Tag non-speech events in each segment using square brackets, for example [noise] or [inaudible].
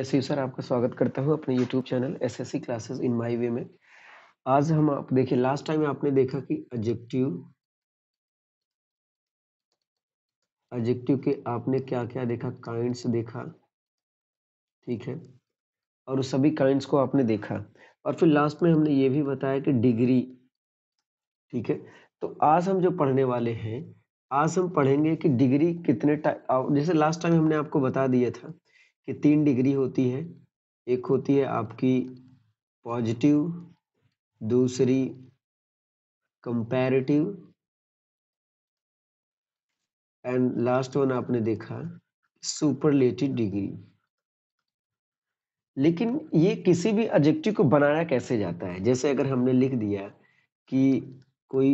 मैं शिव सर आपका स्वागत करता हूं अपने YouTube channel S S C classes in my way में आज हम आप देखिए लास्ट टाइम आपने देखा कि एडजेक्टिव एडजेक्टिव के आपने क्या क्या देखा काइंड्स देखा ठीक है और उस सभी काइंड्स को आपने देखा और फिर लास्ट में हमने ये भी बताया कि डिग्री ठीक है तो आज हम जो पढ़ने वाले हैं आज हम पढ़ेंगे कि डिग्री कितने टाइप जैसे लास्ट टाइम हमने आपको बता दिया था कि तीन डिग्री होती है एक होती है आपकी पॉजिटिव दूसरी कंपैरेटिव एंड लास्ट वन आपने देखा सुपरलेटिव डिग्री लेकिन ये किसी भी एडजेक्टिव को बनाया कैसे जाता है जैसे अगर हमने लिख दिया कि कोई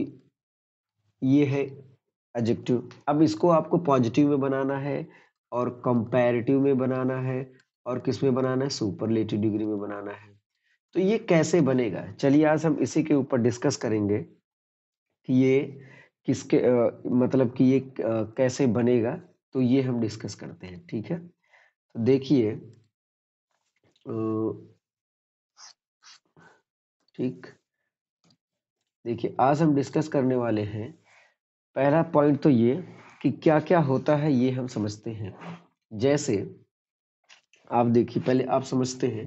ये है एडजेक्टिव अब इसको आपको पॉजिटिव में बनाना है और कंपैरेटिव में बनाना है और किस में बनाना है सुपरलेटिव डिग्री में बनाना है तो ये कैसे बनेगा चलिए आज हम इसी के ऊपर डिस्कस करेंगे कि ये किसके आ, मतलब कि ये आ, कैसे बनेगा तो ये हम डिस्कस करते हैं ठीक है तो देखिए ठीक देखिए आज हम डिस्कस करने वाले हैं पहला पॉइंट तो ये कि क्या क्या होता है ये हम समझते हैं जैसे आप देखिए पहले आप समझते हैं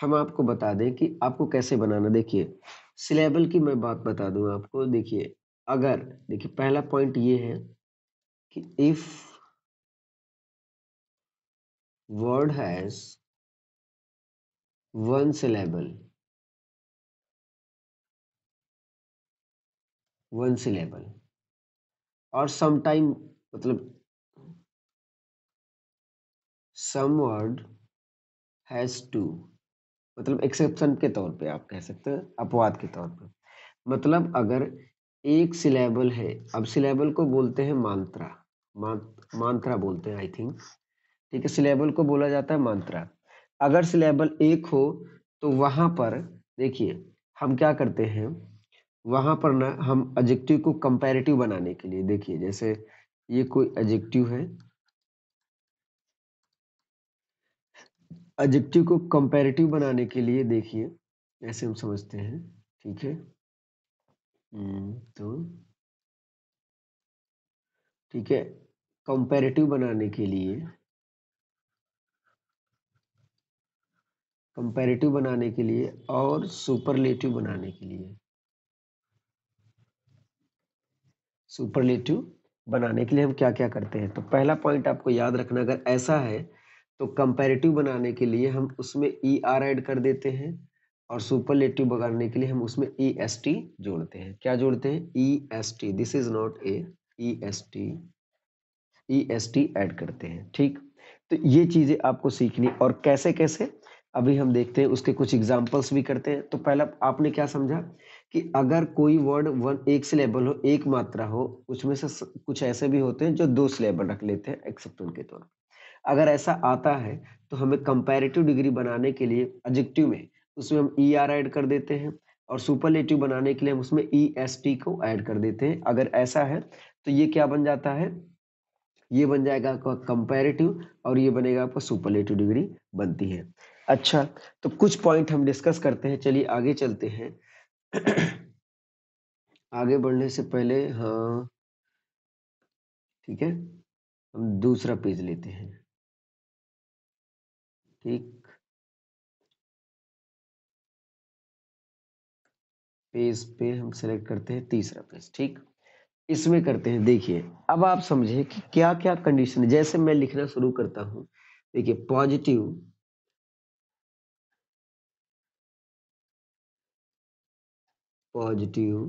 हम आपको बता दें कि आपको कैसे बनाना देखिए सिलेबल की मैं बात बता दूं आपको देखिए अगर देखिए पहला पॉइंट ये है कि if word has one syllable one syllable और समटाइम मतलब सम वर्ड हैज टू मतलब एक्सेप्शन के तौर पे आप कह सकते हैं अपवाद के तौर पे मतलब अगर एक सिलेबल है अब सिलेबल को बोलते हैं मांत्रा मांत्रा बोलते हैं आई थिंक ठीक है सिलेबल को बोला जाता है मांत्रा अगर सिलेबल एक हो तो वहाँ पर देखिए हम क्या करते हैं वहां पर ना हम एडजेक्टिव को कंपैरेटिव बनाने के लिए देखिए जैसे ये कोई एडजेक्टिव है एडजेक्टिव को कंपैरेटिव बनाने के लिए देखिए ऐसे हम समझते हैं ठीक है हम्म, तो ठीक है कंपैरेटिव बनाने के लिए कंपैरेटिव बनाने के लिए और सुपरलेटिव बनाने के लिए सुपरलेटिव बनाने के लिए हम क्या क्या करते हैं तो पहला पॉइंट आपको याद रखना अगर ऐसा है तो कंपेरेटिव बनाने के लिए हम उसमें ई आर एड कर देते हैं और सुपरलेटिव बनाने के लिए हम उसमें ई एस टी जोड़ते हैं क्या जोड़ते हैं E S T this is not a E S T E S T add करते हैं ठीक तो ये चीज़ें आपको सीखनी और कैसे कैसे अभी हम देखते हैं उसके कुछ एग्जाम्पल्स भी करते हैं तो पहला आपने क्या समझा कि अगर कोई वर्ड वन एक सिलेबल हो एक मात्रा हो उसमें से कुछ ऐसे भी होते हैं जो दो सिलेबल रख लेते हैं एक्सेप्ट उनके तौर पर अगर ऐसा आता है तो हमें कंपैरेटिव डिग्री बनाने के लिए एडजेक्टिव में उसमें हम ई आर ऐड कर देते हैं और सुपरलेटिव बनाने के लिए हम उसमें ई एस टी को ऐड कर देते हैं अगर ऐसा है तो ये क्या बन जाता है ये बन जाएगा आपका कंपैरेटिव और ये बनेगा आपका सुपरलेटिव डिग्री बनती है अच्छा तो कुछ पॉइंट हम डिस्कस करते हैं चलिए आगे चलते हैं [clears throat] आगे बढ़ने से पहले हाँ ठीक है हम दूसरा पेज लेते हैं ठीक पेज पे हम सेलेक्ट करते हैं तीसरा पेज ठीक इसमें करते हैं देखिए अब आप समझे कि क्या क्या कंडीशन जैसे मैं लिखना शुरू करता हूं देखिए पॉजिटिव पॉजिटिव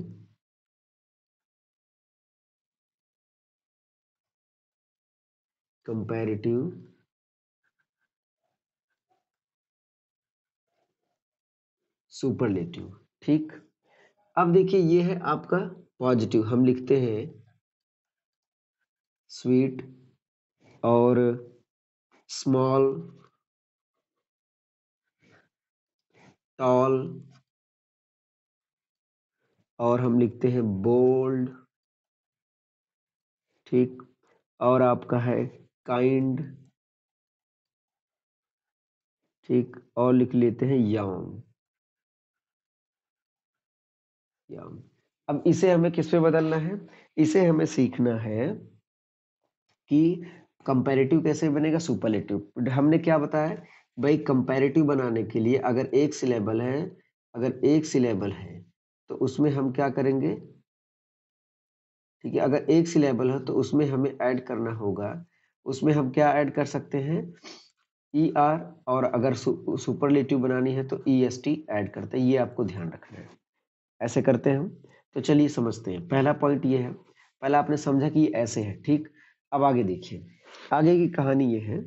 कंपैरेटिव सुपरलेटिव ठीक अब देखिए ये है आपका पॉजिटिव हम लिखते हैं स्वीट और स्मॉल टॉल और हम लिखते हैं बोल्ड ठीक और आपका है काइंड ठीक और लिख लेते हैं यौम अब इसे हमें किस पे बदलना है इसे हमें सीखना है कि कंपेरेटिव कैसे बनेगा सुपरलेटिव हमने क्या बताया भाई कंपेरेटिव बनाने के लिए अगर एक सिलेबल है अगर एक सिलेबल है तो उसमें हम क्या करेंगे ठीक है अगर एक सिलेबल हो तो उसमें हमें ऐड करना होगा उसमें हम क्या ऐड कर सकते हैं ई e आर और अगर सु, सुपरलेटिव बनानी है तो ई एस टी ऐड करते हैं ये आपको ध्यान रखना है ऐसे करते हैं हम तो चलिए समझते हैं पहला पॉइंट ये है पहला आपने समझा कि ये ऐसे है ठीक अब आगे देखिए आगे की कहानी ये है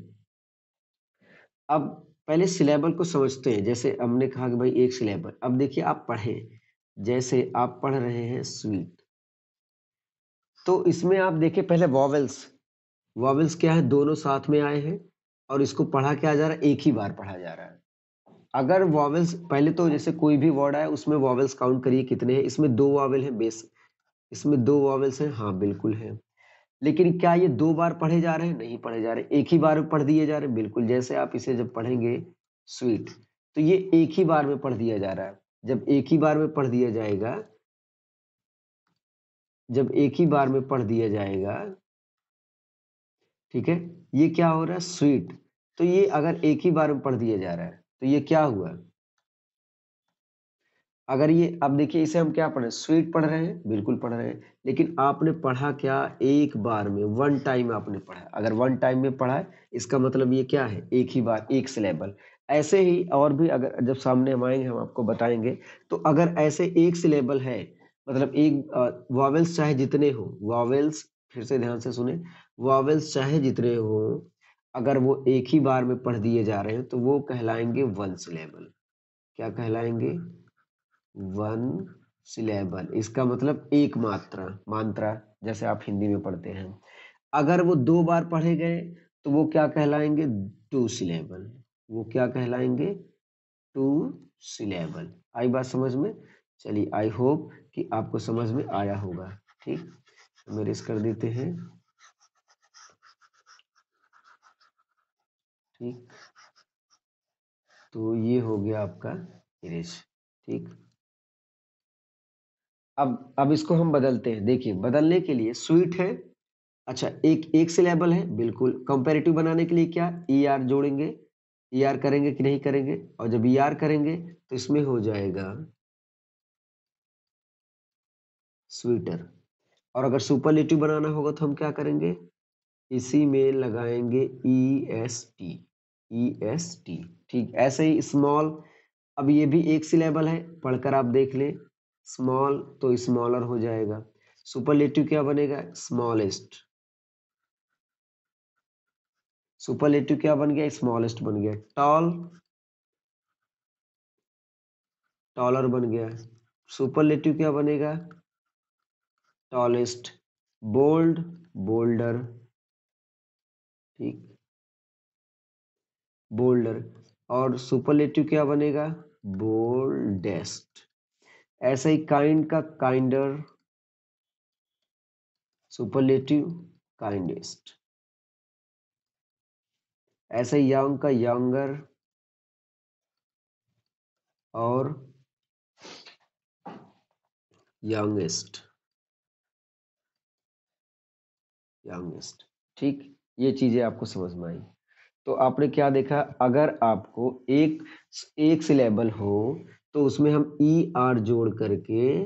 अब पहले सिलेबल को समझते हैं जैसे हमने कहा कि भाई एक सिलेबल अब देखिए आप पढ़ें जैसे आप पढ़ रहे हैं स्वीट तो इसमें आप देखें पहले वॉवल्स वॉवल्स क्या है दोनों साथ में आए हैं और इसको पढ़ा क्या जा रहा है एक ही बार पढ़ा जा रहा है अगर वॉवल्स पहले तो जैसे कोई भी वर्ड आए उसमें वॉवल्स काउंट करिए कितने हैं इसमें दो वॉवल हैं बेस इसमें दो वॉवल्स हैं हाँ बिल्कुल है लेकिन क्या ये दो बार पढ़े जा रहे हैं नहीं पढ़े जा रहे एक ही बार में पढ़ दिए जा रहे हैं बिल्कुल जैसे आप इसे जब पढ़ेंगे स्वीट तो ये एक ही बार में पढ़ दिया जा रहा है जब एक ही बार में पढ़ दिया जाएगा जब एक ही बार में पढ़ दिया जाएगा ठीक है ये क्या हो रहा है स्वीट तो ये अगर एक ही बार में पढ़ दिया जा रहा है तो ये क्या हुआ अगर ये अब देखिए इसे हम क्या पढ़ रहे हैं स्वीट पढ़ रहे हैं बिल्कुल पढ़ रहे हैं लेकिन आपने पढ़ा क्या एक बार में वन टाइम आपने पढ़ा अगर वन टाइम में पढ़ा है इसका मतलब ये क्या है एक ही बार एक सिलेबल ऐसे ही और भी अगर जब सामने हम आएंगे हम आपको बताएंगे तो अगर ऐसे एक सिलेबल है मतलब एक वॉवेल्स चाहे जितने हो वॉवेल्स फिर से ध्यान से सुने वॉवेल्स चाहे जितने हो अगर वो एक ही बार में पढ़ दिए जा रहे हैं तो वो कहलाएंगे वन सिलेबल क्या कहलाएंगे वन सिलेबल इसका मतलब एक मात्रा मात्रा जैसे आप हिंदी में पढ़ते हैं अगर वो दो बार पढ़े गए तो वो क्या कहलाएंगे टू सिलेबल वो क्या कहलाएंगे टू सिलेबल आई बात समझ में चलिए आई होप कि आपको समझ में आया होगा ठीक तो कर देते हैं ठीक तो ये हो गया आपका इरेज ठीक अब अब इसको हम बदलते हैं देखिए बदलने के लिए स्वीट है अच्छा एक एक सिलेबल है बिल्कुल कंपेरेटिव बनाने के लिए क्या ई e ER आर जोड़ेंगे ई e आर करेंगे कि नहीं करेंगे और जब ई e आर करेंगे तो इसमें हो जाएगा स्वीटर और अगर लेटिव बनाना होगा तो हम क्या करेंगे इसी में लगाएंगे E S T E S T ठीक ऐसे ही स्मॉल अब ये भी एक सिलेबल है पढ़कर आप देख लें स्मॉल तो स्मॉलर हो जाएगा सुपरलेटिव क्या बनेगा स्मॉलेस्ट सुपरलेटिव क्या बन गया स्मॉलेस्ट बन गया टॉल टॉलर बन गया सुपरलेटिव क्या बनेगा टॉलेस्ट बोल्ड बोल्डर ठीक बोल्डर और सुपरलेटिव क्या बनेगा बोल्डेस्ट ऐसे ही काइंड का काइंडर सुपरलेटिव काइंडेस्ट ऐसे यंग का यंगर और यंगेस्ट यंगेस्ट ठीक ये चीजें आपको समझ में आई तो आपने क्या देखा अगर आपको एक एक सिलेबल हो तो उसमें हम ई e, आर जोड़ करके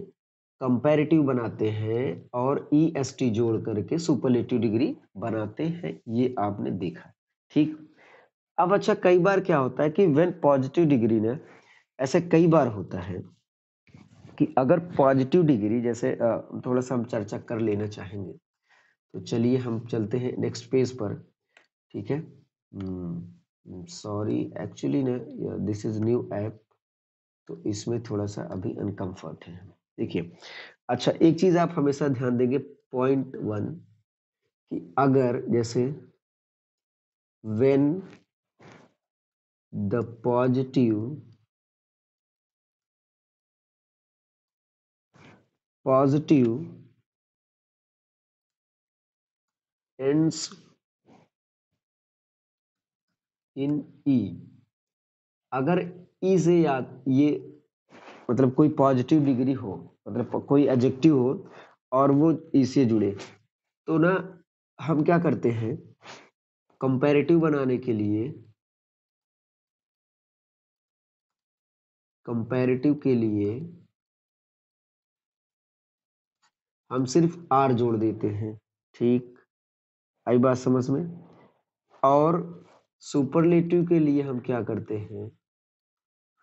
कंपैरेटिव बनाते हैं और ई एस टी जोड़ करके सुपरलेटिव डिग्री बनाते हैं ये आपने देखा ठीक अब अच्छा कई बार क्या होता है कि वेन पॉजिटिव डिग्री ने ऐसे कई बार होता है कि अगर पॉजिटिव डिग्री जैसे थोड़ा सा हम चर्चा कर लेना चाहेंगे तो चलिए हम चलते हैं नेक्स्ट पेज पर ठीक है सॉरी एक्चुअली ना दिस इज न्यू ऐप तो इसमें थोड़ा सा अभी अनकंफर्ट है देखिए अच्छा एक चीज आप हमेशा ध्यान देंगे पॉइंट वन कि अगर जैसे when The positive positive ends in E e. अगर ई e से याद ये मतलब कोई पॉजिटिव डिग्री हो मतलब कोई एडजेक्टिव हो और वो ई e से जुड़े तो ना हम क्या करते हैं कंपैरेटिव बनाने के लिए कंपेरेटिव के लिए हम सिर्फ आर जोड़ देते हैं ठीक आई बात समझ में और सुपरलेटिव के लिए हम क्या करते हैं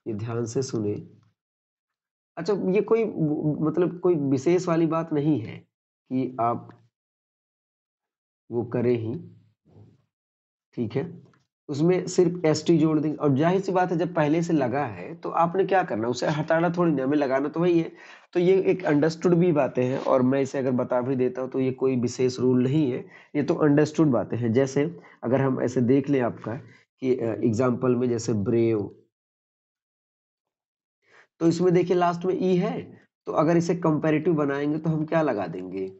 ये ध्यान से सुने अच्छा ये कोई मतलब कोई विशेष वाली बात नहीं है कि आप वो करें ही ठीक है उसमें सिर्फ एस टी जोड़ देंगे और जाहिर सी बात है जब पहले से लगा है तो आपने क्या करना उसे हटाना थोड़ी ना हमें लगाना तो वही है तो ये एक अंडरस्टूड भी बातें हैं और मैं इसे अगर बता भी देता हूँ तो ये कोई विशेष रूल नहीं है ये तो अंडरस्टूड बातें हैं जैसे अगर हम ऐसे देख लें आपका कि एग्जाम्पल में जैसे ब्रेव तो इसमें देखिए लास्ट में ई e है तो अगर इसे कंपेरेटिव बनाएंगे तो हम क्या लगा देंगे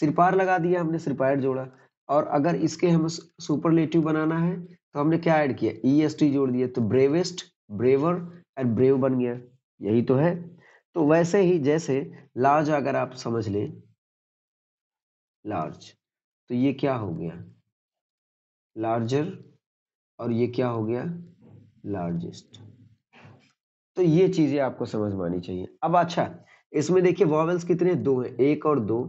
सिरपार लगा दिया हमने सिरपायर जोड़ा और अगर इसके हमें सुपरलेटिव बनाना है तो हमने क्या ऐड किया ई एस टी जोड़ दिया तो ब्रेवेस्ट ब्रेवर एंड ब्रेव बन गया यही तो है तो वैसे ही जैसे लार्ज अगर आप समझ लें लार्ज तो ये क्या हो गया लार्जर और ये क्या हो गया लार्जेस्ट तो ये चीजें आपको समझ में आनी चाहिए अब अच्छा इसमें देखिए वॉवल्स कितने दो हैं एक और दो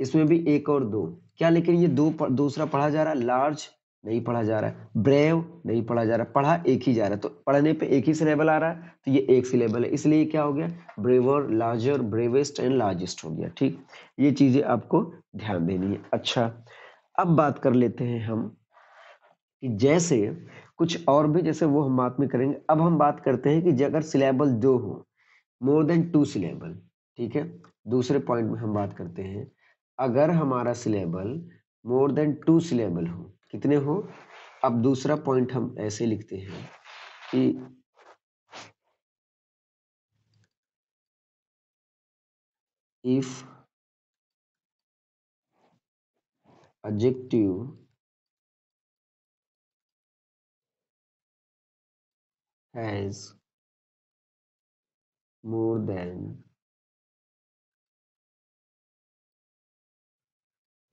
इसमें भी एक और दो क्या लेकिन ये दो दूसरा पढ़ा जा रहा है लार्ज नहीं पढ़ा जा रहा है ब्रेव नहीं पढ़ा जा रहा है पढ़ा एक ही जा रहा है तो पढ़ने पे एक ही सिलेबल आ रहा है तो ये एक सिलेबल है इसलिए क्या हो गया braver larger bravest and largest हो गया ठीक ये चीजें आपको ध्यान देनी है अच्छा अब बात कर लेते हैं हम कि जैसे कुछ और भी जैसे वो हम बात में करेंगे अब हम बात करते हैं कि अगर सिलेबल दो हो मोर देन टू सिलेबल ठीक है दूसरे पॉइंट में हम बात करते हैं अगर हमारा syllable more than two syllable हो कितने हो अब दूसरा पॉइंट हम ऐसे लिखते हैं कि if adjective has more than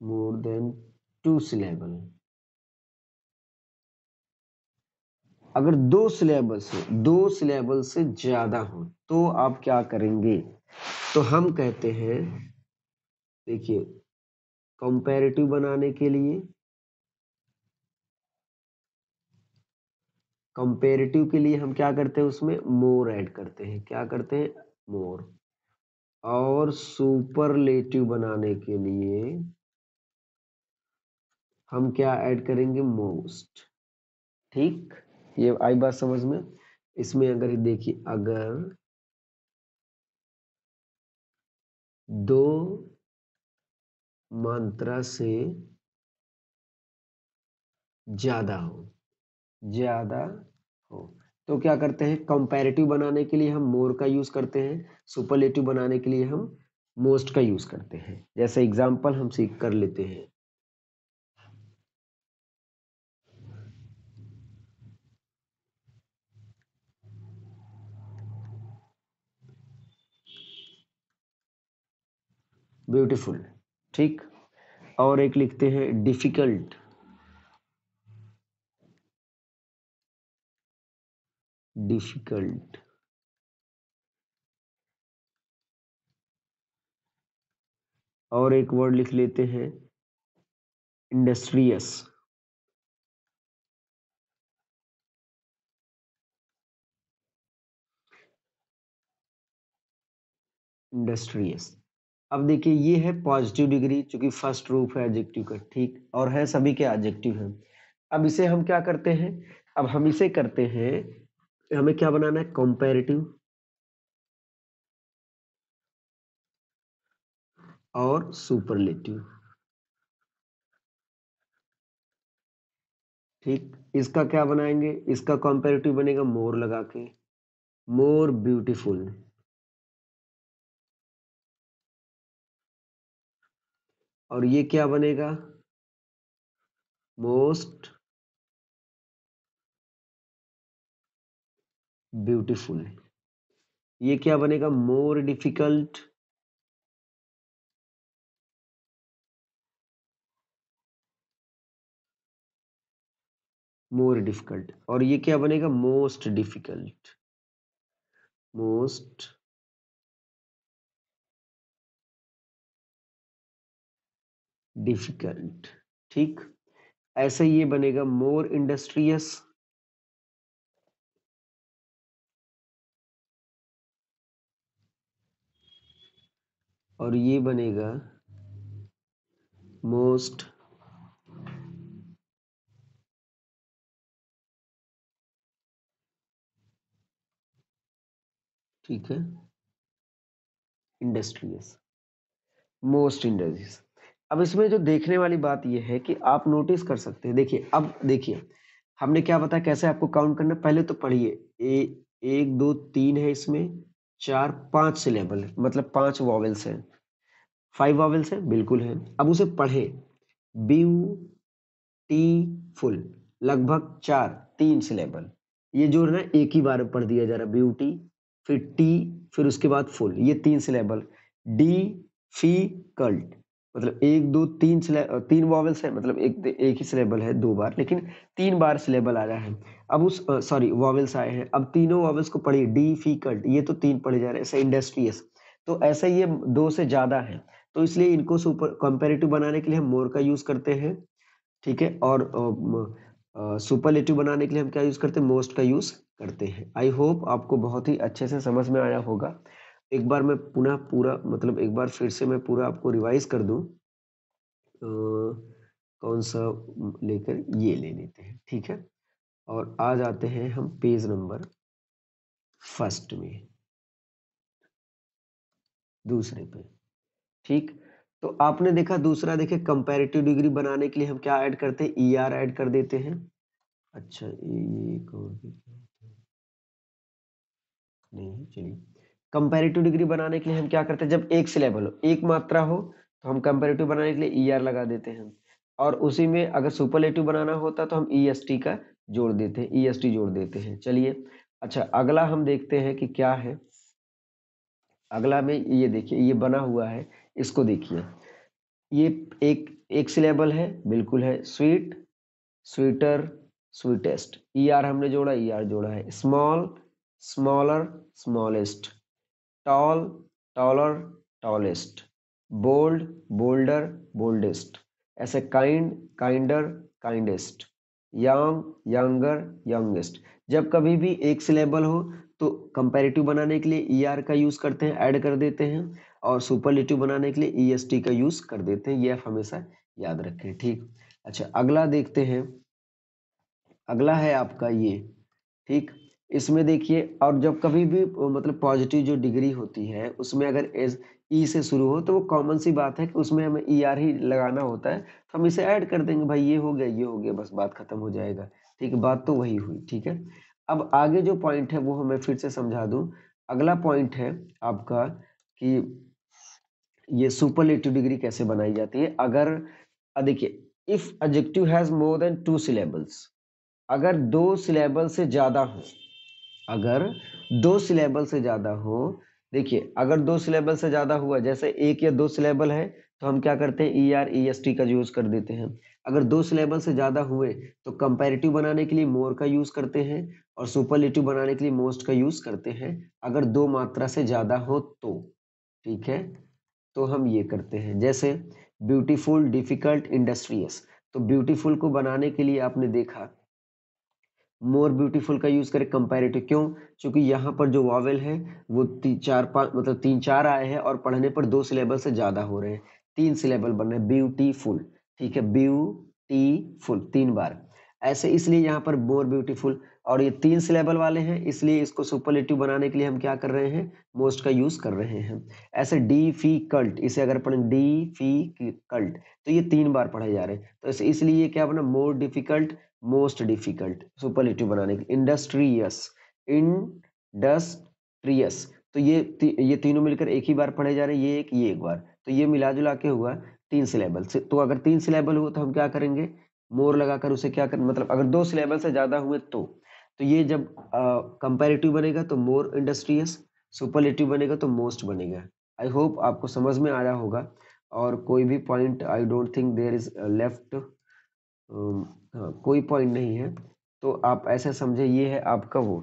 more than two syllable अगर दो सिलेबल से दो सिलेबल से ज्यादा हो तो आप क्या करेंगे तो हम कहते हैं देखिए कंपेरेटिव बनाने के लिए कंपेरेटिव के लिए हम क्या करते हैं उसमें मोर ऐड करते हैं क्या करते हैं मोर और सुपरलेटिव बनाने के लिए हम क्या ऐड करेंगे मोस्ट ठीक ये आई बात समझ में इसमें अगर देखिए अगर दो मात्रा से ज्यादा हो ज्यादा हो तो क्या करते हैं कंपैरेटिव बनाने के लिए हम मोर का यूज करते हैं सुपरलेटिव बनाने के लिए हम मोस्ट का यूज करते हैं जैसे एग्जांपल हम सीख कर लेते हैं ब्यूटिफुल ठीक और एक लिखते हैं डिफिकल्ट डिफिकल्ट और एक वर्ड लिख लेते हैं इंडस्ट्रियस इंडस्ट्रियस अब देखिए ये है पॉजिटिव डिग्री चूंकि फर्स्ट रूप है एडजेक्टिव का ठीक और है सभी के एडजेक्टिव है अब इसे हम क्या करते हैं अब हम इसे करते हैं हमें क्या बनाना है कॉम्पेरेटिव और सुपरलेटिव ठीक इसका क्या बनाएंगे इसका कॉम्पेरेटिव बनेगा मोर लगा के मोर ब्यूटीफुल और ये क्या बनेगा मोस्ट ब्यूटीफुल ये क्या बनेगा मोर डिफिकल्ट मोर डिफिकल्ट और ये क्या बनेगा मोस्ट डिफिकल्ट मोस्ट डिफिकल्ट ठीक ऐसे ये बनेगा मोर इंडस्ट्रियस और ये बनेगा मोस्ट ठीक है इंडस्ट्रियस मोस्ट इंडस्ट्रीज अब इसमें जो देखने वाली बात यह है कि आप नोटिस कर सकते हैं देखिए अब देखिए हमने क्या बताया कैसे आपको काउंट करना पहले तो पढ़िए एक दो तीन है इसमें चार पांच सिलेबल मतलब पांच वॉवेल्स हैं फाइव वॉवेल्स हैं बिल्कुल हैं अब उसे पढ़े बीयू टी फुल लगभग चार तीन सिलेबल ये जो है ना एक ही बार पढ़ दिया जा रहा है टी फिर टी फिर उसके बाद फुल ये तीन सिलेबल डी फी कल्ट मतलब एक दो तीन तीन वॉवल्स है मतलब एक एक ही सिलेबल है दो बार लेकिन तीन बार सिलेबल आया है अब उस सॉरी वॉवल्स आए हैं अब तीनों वॉवल्स को पढ़िए डिफिकल्ट e, ये तो तीन पढ़े जा रहे हैं ऐसे इंडस्ट्रियस तो ऐसे ये दो से ज़्यादा है तो इसलिए इनको सुपर कंपेरेटिव बनाने के लिए हम मोर का यूज़ करते हैं ठीक है और सुपरलेटिव बनाने के लिए हम क्या यूज़ करते हैं मोस्ट का यूज़ करते हैं आई होप आपको बहुत ही अच्छे से समझ में आया होगा एक बार मैं पुनः पूरा मतलब एक बार फिर से मैं पूरा आपको रिवाइज कर दूं तो कौन सा लेकर ये ले लेते हैं ठीक है और आ जाते हैं हम पेज नंबर फर्स्ट में दूसरे पे ठीक तो आपने देखा दूसरा देखे कंपेरेटिव डिग्री बनाने के लिए हम क्या ऐड करते हैं ई आर ऐड कर देते हैं अच्छा ये ये नहीं चलिए कंपेरेटिव डिग्री बनाने के लिए हम क्या करते हैं जब एक सिलेबल हो एक मात्रा हो तो हम कंपेरेटिव बनाने के लिए ई e ER लगा देते हैं और उसी में अगर सुपरलेटिव बनाना होता तो हम ई e का जोड़ देते हैं ई e जोड़ देते हैं चलिए अच्छा अगला हम देखते हैं कि क्या है अगला में ये देखिए ये बना हुआ है इसको देखिए ये एक एक सिलेबल है बिल्कुल है sweet sweeter sweetest E ER हमने जोड़ा ई ER जोड़ा है small smaller smallest tall taller tallest bold bolder boldest ऐसे a kind kinder kindest young younger youngest जब कभी भी एक सिलेबल हो तो कंपेरेटिव बनाने के लिए ई e ER का यूज़ करते हैं ऐड कर देते हैं और सुपरलेटिव बनाने के लिए ई एस टी का यूज़ कर देते हैं ये आप हमेशा याद रखें ठीक अच्छा अगला देखते हैं अगला है आपका ये ठीक इसमें देखिए और जब कभी भी मतलब पॉजिटिव जो डिग्री होती है उसमें अगर एज ई से शुरू हो तो वो कॉमन सी बात है कि उसमें हमें ई आर ही लगाना होता है तो हम इसे ऐड कर देंगे भाई ये हो गया ये हो गया बस बात खत्म हो जाएगा ठीक है बात तो वही हुई ठीक है अब आगे जो पॉइंट है वो हमें फिर से समझा दूँ अगला पॉइंट है आपका कि ये सुपर लेटिव डिग्री कैसे बनाई जाती है अगर देखिए if adjective has more than two syllables अगर दो सिलेबल से ज़्यादा हो अगर दो सिलेबल से ज़्यादा हो देखिए अगर दो सिलेबल से ज़्यादा हुआ जैसे एक या दो सिलेबल है तो हम क्या करते हैं E R E S T का यूज़ कर देते हैं अगर दो सिलेबल से ज़्यादा हुए तो कंपेरेटिव बनाने के लिए मोर का यूज़ करते हैं और सुपरलेटिव बनाने के लिए मोस्ट का यूज़ करते हैं अगर दो मात्रा से ज़्यादा हो तो ठीक है तो हम ये करते हैं जैसे ब्यूटीफुल डिफ़िकल्ट इंडस्ट्रियस तो ब्यूटीफुल को बनाने के लिए आपने देखा मोर ब्यूटीफुल का यूज करें कंपेरेटिव क्यों क्योंकि यहाँ पर जो वॉवेल है वो ती, चार पाँच मतलब तीन चार आए हैं और पढ़ने पर दो सिलेबल से ज्यादा हो रहे हैं तीन सिलेबल बन रहे हैं ब्यूटीफुल ठीक है ब्यूटीफुल तीन बार ऐसे इसलिए यहाँ पर मोर ब्यूटीफुल और ये तीन सिलेबल वाले हैं इसलिए इसको सुपरलेटिव बनाने के लिए हम क्या कर रहे हैं मोस्ट का यूज कर रहे हैं ऐसे डी फी कल्ट इसे अगर पढ़ें डी फी कल्ट तो ये तीन बार पढ़े जा रहे हैं तो इसलिए क्या बना more difficult most difficult superlative बनाने के इंडस्ट्रियस इंडस्ट्रियस तो ये ती, ये तीनों मिलकर एक ही बार पढ़े जा रहे हैं ये एक ये एक बार तो ये मिला जुला के हुआ तीन सिलेबल से तो अगर तीन सिलेबल हुआ तो हम क्या करेंगे मोर लगाकर उसे क्या कर मतलब अगर दो सिलेबल से ज़्यादा हुए तो तो ये जब कंपेरेटिव बनेगा तो मोर इंडस्ट्रियस सुपरलेटिव बनेगा तो मोस्ट बनेगा आई होप आपको समझ में आया होगा और कोई भी point I don't think there is left हाँ, कोई पॉइंट नहीं है तो आप ऐसा समझे ये है आपका वो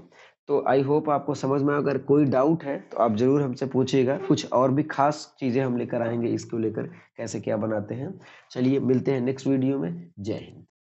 तो आई होप आपको समझ में अगर कोई डाउट है तो आप ज़रूर हमसे पूछिएगा कुछ और भी खास चीज़ें हम लेकर आएंगे इसको लेकर कैसे क्या बनाते हैं चलिए मिलते हैं नेक्स्ट वीडियो में जय हिंद